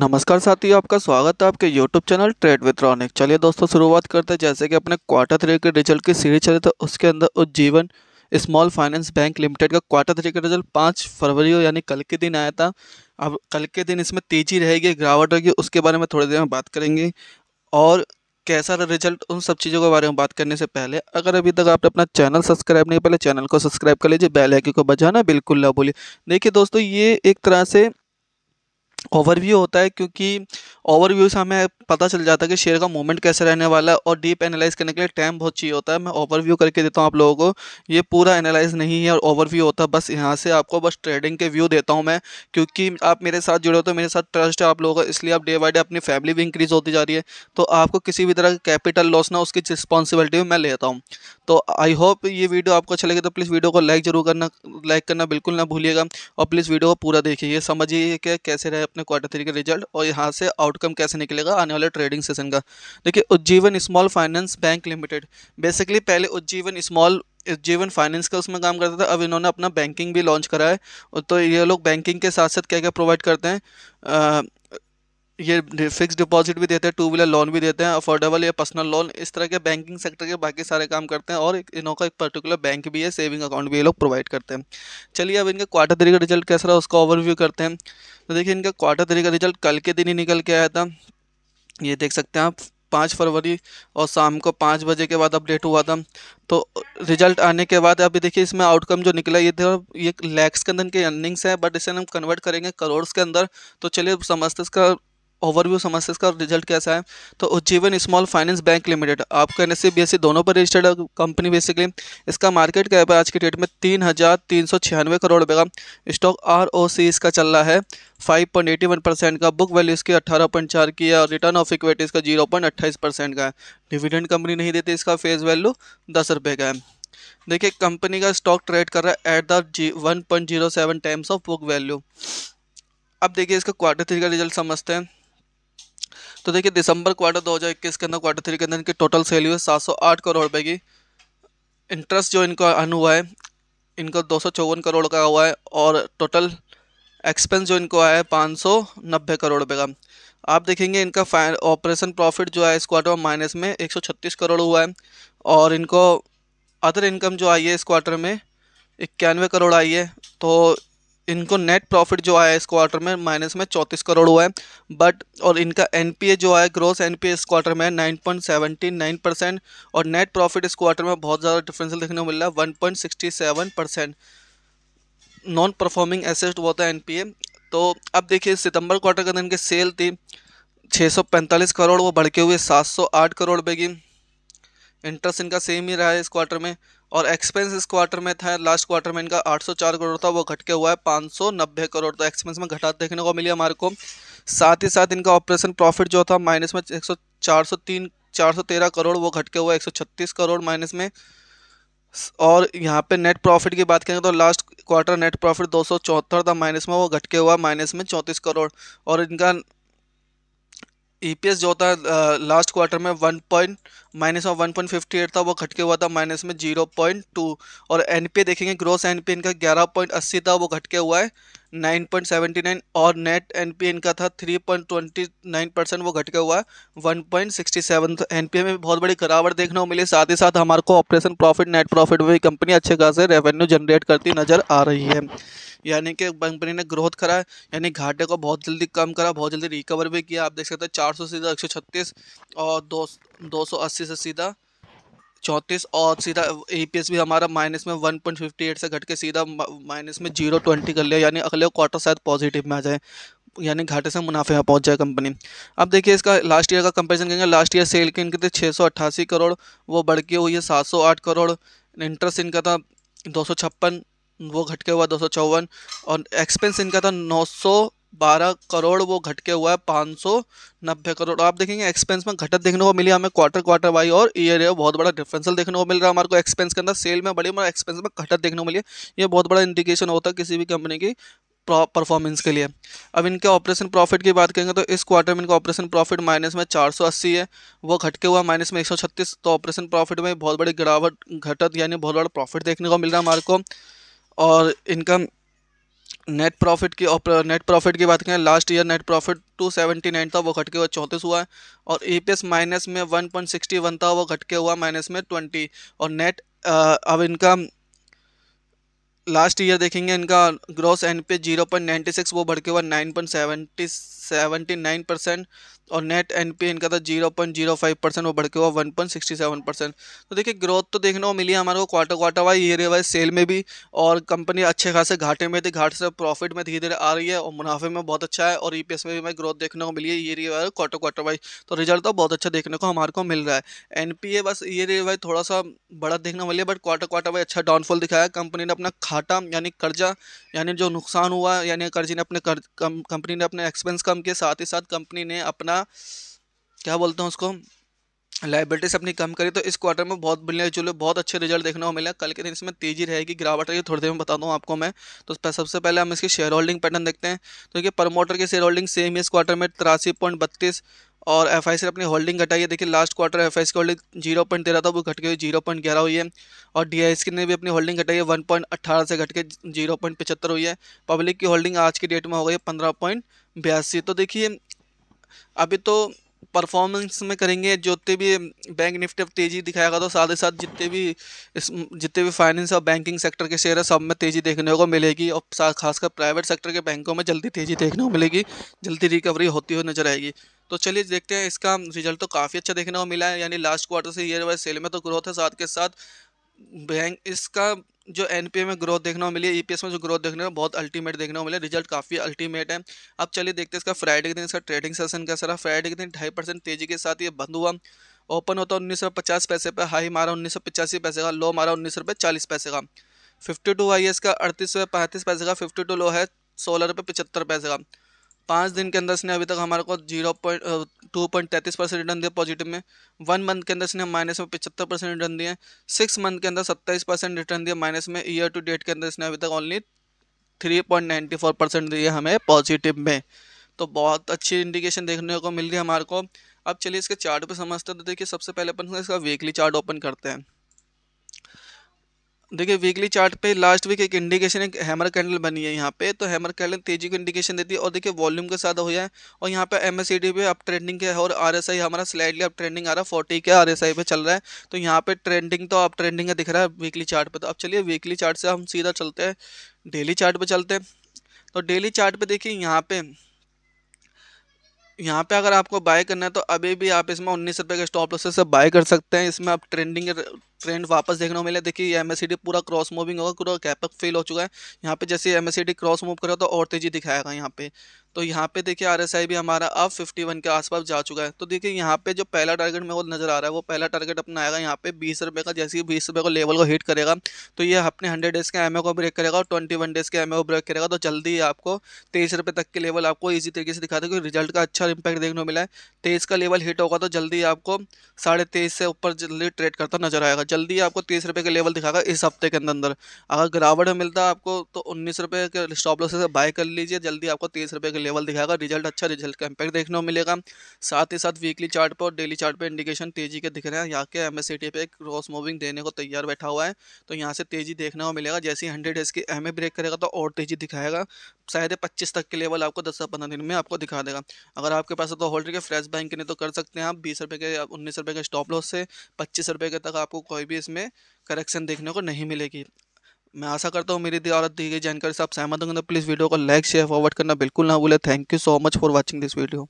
नमस्कार साथियों आपका स्वागत है आपके YouTube channel trade with Ronik चलिए दोस्तों शुरुआत करते हैं जैसे कि अपने क्वार्टर थ्री के रिजल्ट की सीरीज चले तो उसके अंदर Ujjivan small finance bank limited का क्वार्टर थ्री का रिजल्ट पाँच फरवरी हो यानी कल के दिन आया था अब कल के दिन इसमें तेजी रहेगी गिरावट रहेगी उसके बारे में थोड़ी देर में बात करेंगे और कैसा रहा रिजल्ट उन सब चीज़ों के बारे में बात करने से पहले अगर अभी तक आपने अपना चैनल सब्सक्राइब नहीं पहले चैनल को सब्सक्राइब कर लीजिए बेल आइकन को बजाना बिल्कुल ना भूलिए देखिए दोस्तों ये एक तरह से ओवरव्यू होता है क्योंकि ओवरव्यू से हमें पता चल जाता है कि शेयर का मूवमेंट कैसे रहने वाला है और डीप एनालाइज करने के लिए टाइम बहुत चाहिए होता है मैं ओवरव्यू करके देता हूँ आप लोगों को ये पूरा एनालाइज नहीं है और ओवरव्यू होता है बस यहाँ से आपको बस ट्रेडिंग के व्यू देता हूँ मैं क्योंकि आप मेरे साथ जुड़े हो तो मेरे साथ ट्रस्ट है आप लोगों का इसलिए आप डे बाई डे अपनी फैमिली भी इंक्रीज़ होती जा रही है तो आपको किसी भी तरह का कैपिटल लॉस ना उसकी रिस्पॉन्सिबिलिटी मैं लेता हूँ तो आई होप ये वीडियो आपको अच्छा लगे तो प्लीज़ वीडियो को लाइक ज़रूर करना लाइक करना बिल्कुल ना भूलिएगा और प्लीज़ वीडियो को पूरा देखिए समझिए कि कैसे रहे अपने क्वार्टर थ्री के रिजल्ट और यहाँ से आउटकम कैसे निकलेगा आने वाले ट्रेडिंग सेशन का देखिए Ujjivan small finance bank limited basically पहले उज्जीवन स्मॉल जीवन फाइनेंस का उसमें काम करता था अब इन्होंने अपना बैंकिंग भी लॉन्च करा है तो ये लोग बैंकिंग के साथ साथ क्या क्या प्रोवाइड करते हैं ये फिक्स डिपॉजिट भी देते हैं टू व्हीलर लोन भी देते हैं अफोर्डेबल या पर्सनल लोन इस तरह के बैंकिंग सेक्टर के बाकी सारे काम करते हैं और इनों का एक पर्टिकुलर बैंक भी है सेविंग अकाउंट भी ये लोग प्रोवाइड करते हैं चलिए अब इनका क्वार्टर थ्री का रिजल्ट कैसा रहा उसका ओवरव्यू करते हैं तो देखिए इनका क्वार्टर थ्री का रिजल्ट कल के दिन ही निकल के आया था ये देख सकते हैं आप पाँच फरवरी और शाम को पाँच बजे के बाद अपडेट हुआ था तो रिजल्ट आने के बाद अभी देखिए इसमें आउटकम जो निकला ये थे ये लैक्स के अंदर के अर्निंग्स हैं बट इसे हम कन्वर्ट करेंगे करोड़ के अंदर तो चलिए समझते इसका ओवरव्यू समझते इसका रिजल्ट कैसा है तो Ujjivan small finance bank limited आपका एन एस सी दोनों पर रजिस्टर्ड कंपनी बेसिकली इसका मार्केट कैप है आज के डेट में तीन हज़ार तीन सौ छियानवे करोड़ रुपये का स्टॉक आर ओ सी इसका चल रहा है five point eighty one percent का बुक वैल्यू इसकी अट्ठारह पॉइंट चार की है और रिटर्न ऑफ इक्विटी इसका जीरो पॉइंट अट्ठाईस परसेंट का है डिविडेंड कंपनी नहीं देती इसका फेस वैल्यू दस रुपये का है देखिए कंपनी का स्टॉक ट्रेड कर रहा है एट द जी one point zero seven times of book value अब देखिए इसका क्वार्टर थ्री का रिजल्ट समझते हैं तो देखिए दिसंबर क्वार्टर 2021 के अंदर क्वार्टर थ्री के अंदर इनकी टोटल सेल हुई सात सौ आठ करोड़ रुपए की इंटरेस्ट जो इनका अन हुआ है इनका दो सौ चौवन करोड़ का हुआ है और टोटल एक्सपेंस जो इनको आया है पाँच सौ नब्बे करोड़ रुपये का आप देखेंगे इनका ऑपरेशन प्रॉफिट जो है इस क्वार्टर में माइनस में एक सौ छत्तीस करोड़ हुआ है और इनको अदर इनकम जो आई है इस क्वार्टर में इक्यानवे करोड़ आई है तो इनको नेट प्रॉफिट जो आया इस क्वार्टर में माइनस में चौंतीस करोड़ हुआ है बट और इनका एनपीए जो है ग्रोस एनपीए इस क्वार्टर में nine point seventy nine percent और नेट प्रॉफिट इस क्वार्टर में बहुत ज़्यादा डिफ्रेंस देखने को मिल रहा है one point sixty seven percent non performing asset वो था एन तो अब देखिए सितंबर क्वार्टर के दिन की सेल थी 645 करोड़ वो बढ़ के हुए 708 करोड़ रुपये की इंटरेस्ट इनका सेम ही रहा है इस क्वार्टर में और एक्सपेंस इस क्वार्टर में था लास्ट क्वार्टर में इनका 804 करोड़ था वो घट के हुआ है 590 करोड़ तो एक्सपेंस में घटा देखने को मिली हमारे को साथ ही साथ इनका ऑपरेशन प्रॉफिट जो था माइनस में एक सौ करोड़ वो घट के हुआ एक करोड़ माइनस में और यहाँ पे नेट प्रॉफिट की बात करें तो लास्ट क्वार्टर नेट प्रॉफिट दो था माइनस में वो घट के हुआ माइनस में चौंतीस करोड़ और इनका ईपीएस e जो होता है लास्ट क्वार्टर में वन पॉइंट माइनस में वन पॉइंट फिफ्टी एट था वो घटके हुआ था माइनस में जीरो पॉइंट टू और एनपीए देखेंगे ग्रोस एनपीए इनका ग्यारह पॉइंट अस्सी था वो घटके हुआ है नाइन पॉइंट सेवेंटी नाइन और नेट एनपीए इनका था three point twenty nine percent वो घटके हुआ है वन पॉइंट सिक्सटी सेवन तो एन में भी बहुत बड़ी गिरावट देखने को मिली साथ ही साथ हमारे को ऑपरेशन प्रॉफिट नेट प्रॉफिट में भी कंपनी अच्छे खासे रेवेन्यू जनरेट करती नज़र आ रही है यानी कि कंपनी ने ग्रोथ करा यानी घाटे को बहुत जल्दी कम करा बहुत जल्दी रिकवर भी किया आप देख सकते हैं चार सौ सीधा एक सौ छत्तीस और दो दो सौ अस्सी से सीधा चौंतीस और सीधा ई भी हमारा माइनस में वन पॉइंट फिफ्टी एट से घट के सीधा माइनस में जीरो ट्वेंटी कर लिया यानी अगले क्वार्टर शायद पॉजिटिव में आ जाए यानी घाटे से मुनाफे में पहुंच जाए कंपनी अब देखिए इसका लास्ट ईयर का कंपेरिजन करेंगे लास्ट ईयर सेल के इनके थे छः सौ अट्ठासी करोड़ वो बढ़ के हुई है सात सौ आठ करोड़ इंटरेस्ट इनका था दो सौ छप्पन वो घटके हुआ दो और एक्सपेंस इनका था नौ बारह करोड़ वो घटके हुआ है पाँच सौ नब्बे करोड़ आप देखेंगे एक्सपेंस में घटत देखने को मिली हमें क्वार्टर क्वार्टर वाई और ईयर ईयर बहुत बड़ा डिफरेंसल देखने को मिल रहा है हमारे को एक्सपेंस के अंदर सेल में बड़ी मगर एक्सपेंस में घटत देखने को मिली ये बहुत बड़ा इंडिकेशन होता है किसी भी कंपनी की परफॉर्मेंस के लिए अब इनके ऑपरेशन प्रॉफिट की बात करेंगे तो इस क्वार्टर में इनका ऑपरेशन प्रॉफिट माइनस में 480 है वो घटके हुआ माइनस में 136 तो ऑपरेशन प्रॉफिट में बहुत बड़ी गिरावट घटत यानी बहुत बड़ा प्रॉफिट देखने को मिल रहा है हमारे को और इनकम नेट प्रॉफिट की नेट प्रॉफिट की बात करें लास्ट ईयर नेट प्रॉफिट 279 था वो घट के हुआ चौंतीस हुआ है और ईपीएस माइनस में 1.61 था वो घट के हुआ माइनस में 20 और नेट अब इनका लास्ट ईयर देखेंगे इनका gross NPA zero point ninety six वो बढ़ के हुआ nine point seventy seventy nine percent और नेट एनपीए इनका था zero point zero five percent वो बढ़ के हुआ one point sixty seven percent तो देखिए ग्रोथ तो देखने को मिली हमारे को quarter quarter wise year wise sale में भी और कंपनी अच्छे खासे घाटे में थी घाटे से प्रॉफिट में धीरे धीरे आ रही है और मुनाफे में बहुत अच्छा है और ई e में भी हमें ग्रोथ देखने को मिली है year wise quarter quarter wise तो रिजल्ट तो बहुत अच्छा देखने को हमारे को मिल रहा है एन बस ईयर वाइज थोड़ा सा बड़ा देखने को मिली है बट क्वार्टर क्वार्टर वाइज अच्छा डाउनफॉल दिखाया कंपनी ने अपना घाटा यानी कर्जा यानी जो नुकसान हुआ यानी कर्जी ने अपने कंपनी ने अपने एक्सपेंस कम किए साथ ही साथ कंपनी ने अपना अपना क्या बोलते हैं उसको लाइबिलिटीज अपनी कम करी तो इस क्वार्टर में बहुत बिल्डिंग चलो बहुत अच्छे रिजल्ट देखने को मिला कल के दिन इसमें तेजी रहेगी गिरावट रहेगी थोड़ी देर में बताता हूँ आपको मैं तो सबसे पहले हम इसकी शेयर होल्डिंग पैटर्न देखते हैं तो देखिए प्रमोटर की शेयर होल्डिंग सेम ही इस क्वार्टर में तिरासी पॉइंट बत्तीस और एफ आई अपनी होल्डिंग घटाई है देखिए लास्ट क्वार्टर एफ आई की होल्डिंग जीरो पॉइंट तेरह था वो घट के जीरो पॉइंट ग्यारह हुई है और डी आई ने भी अपनी होल्डिंग घटाई है वन पॉइंट अट्ठारह से घट के जीरो पॉइंट पचहत्तर हुई है पब्लिक की होल्डिंग आज की डेट में हो गई है पंद्रह पॉइंट बयासी तो देखिए अभी तो परफॉर्मेंस में करेंगे जितने भी बैंक निफ्टी अब तेज़ी दिखाएगा तो साथ ही साथ जितने भी इस जितने भी फाइनेंस और बैंकिंग सेक्टर के शेयर है सब में तेज़ी देखने को मिलेगी और खासकर प्राइवेट सेक्टर के बैंकों में जल्दी तेज़ी देखने को मिलेगी जल्दी रिकवरी होती हुई नजर आएगी तो चलिए देखते हैं इसका रिजल्ट तो काफ़ी अच्छा देखने को मिला है यानी लास्ट क्वार्टर से ईयर वाइज सेल में तो ग्रोथ है साथ के साथ बैंक इसका जो एन में ग्रोथ देखने को मिली है e ई में जो ग्रोथ देखने को बहुत अल्टीमेट देखने को मिले रिजल्ट काफ़ी अल्टीमेट है अब चलिए देखते हैं इसका फ्राइडे के दिन इसका ट्रेडिंग सेशन कैसा रहा फ्राइडे के दिन ढाई परसेंट तेजी के साथ ये बंद हुआ ओपन होता तो उन्नीस सौ पचास पैसे पर हाई मारा उन्नीस सौ पचासी पैसे का लो मारा उन्नीस रुपये चालीस पैसे का फिफ्टी टू हाई है इसका अड़तीस रुपये पैंतीस पैसे का फिफ्टी टू लो है सोलह रुपये पचहत्तर पैसे का पाँच दिन के अंदर इसने अभी तक हमारे को जीरो पॉइंट टू पॉइंट तैंतीस परसेंट रिटर्न दिया पॉजिटिव में वन मंथ के अंदर इसने माइनस में पचहत्तर परसेंट रिटर्न दिए सिक्स मंथ के अंदर सत्ताईस परसेंट रिटर्न दिया माइनस में ईयर टू डेट के अंदर इसने अभी तक only three point ninety four percent दिए हमें पॉजिटिव में तो बहुत अच्छी इंडिकेशन देखने को मिल रही है हमारे को अब चलिए इसके चार्ट पे समझते हैं तो देखिए सबसे पहले अपन इसका वीकली चार्ट ओपन करते हैं देखिए वीकली चार्ट पे लास्ट वीक एक इंडिकेशन एक हैमर कैंडल बनी है यहाँ पे तो हैमर कैंडल तेजी को इंडिकेशन देती है और देखिए वॉल्यूम के साथ हो है और यहाँ पे एम एस सी डी पे अप ट्रेंडिंग है और आर एस आई हमारा स्लाइडली अप ट्रेंडिंग आ रहा है फोर्टी के आर एस आई पे चल रहा है तो यहाँ पे ट्रेंडिंग तो अप ट्रेंडिंग का दिख रहा है वीकली चार्ट पे तो अब चलिए वीकली चार्ट से हम सीधा चलते हैं डेली चार्ट चलते हैं तो डेली चार्ट देखिए यहाँ पर यहाँ पे अगर आपको बाय करना है तो अभी भी आप इसमें उन्नीस रुपये के स्टॉप लॉसेस से बाय कर सकते हैं इसमें आप ट्रेंडिंग ट्रेंड वापस देखने को मिले देखिए ये एम पूरा क्रॉस मूविंग होगा पूरा कैपअप फेल हो चुका है यहाँ पे जैसे एम क्रॉस मूव करेगा तो और तेज़ी दिखाएगा यहाँ पे तो यहाँ पे देखिए आरएसआई भी हमारा अब 51 के आसपास जा चुका है तो देखिए यहाँ पे जो पहला टारगेट मेरे को नजर आ रहा है वो पहला टारगेट अपना आएगा यहाँ पे बीस रुपये का जैसे ही बीस रुपये को लेवल को हिट करेगा तो ये अपने हंड्रेड डेज के एम को ब्रेक करेगा और ट्वेंटी वन डेज के एम को ब्रेक करेगा तो जल्दी आपको तेईस रुपये तक के लेवल आपको ईजी तरीके से दिखा देगा रिजल्ट का अच्छा इम्पैक्ट देखने को मिला है तेईस का लेवल हिट होगा तो जल्दी आपको साढ़े से ऊपर जल्दी ट्रेड करता नजर आएगा जल्दी आपको तीस रुपये का लेवल दिखाएगा इस हफ्ते के अंदर अंदर अगर गिरावट मिलता है आपको तो उन्नीस रुपये के स्टॉप लॉस से बाय कर लीजिए जल्दी आपको तीस रुपये के लेवल दिखाएगा रिजल्ट अच्छा रिजल्ट का इम्पैक्ट देखने को मिलेगा साथ ही साथ वीकली चार्ट पर और डेली चार्ट पर इंडिकेशन तेजी के दिख रहे हैं यहाँ के एम पे क्रॉस मूविंग देने को तैयार बैठा हुआ है तो यहाँ से तेजी देखने को मिलेगा जैसे ही हंड्रेड डेज की एम ब्रेक करेगा तो और तेजी दिखाएगा शायद पच्चीस तक के लेवल आपको दस से पंद्रह दिन में आपको दिखा देगा अगर आपके पास तो होल्डर के फ्रेश बैंक के नहीं तो कर सकते हैं आप बीस रुपये के उन्नीस रुपये के स्टॉप लॉस से पच्चीस रुपये के तक आपको कोई भी इसमें करेक्शन देखने को नहीं मिलेगी मैं आशा करता हूँ मेरी और दी गई जानकारी से आप सहमत होंगे तो प्लीज़ वीडियो को लाइक शेयर फॉरवर्ड करना बिल्कुल ना भूले thank you so much for watching this video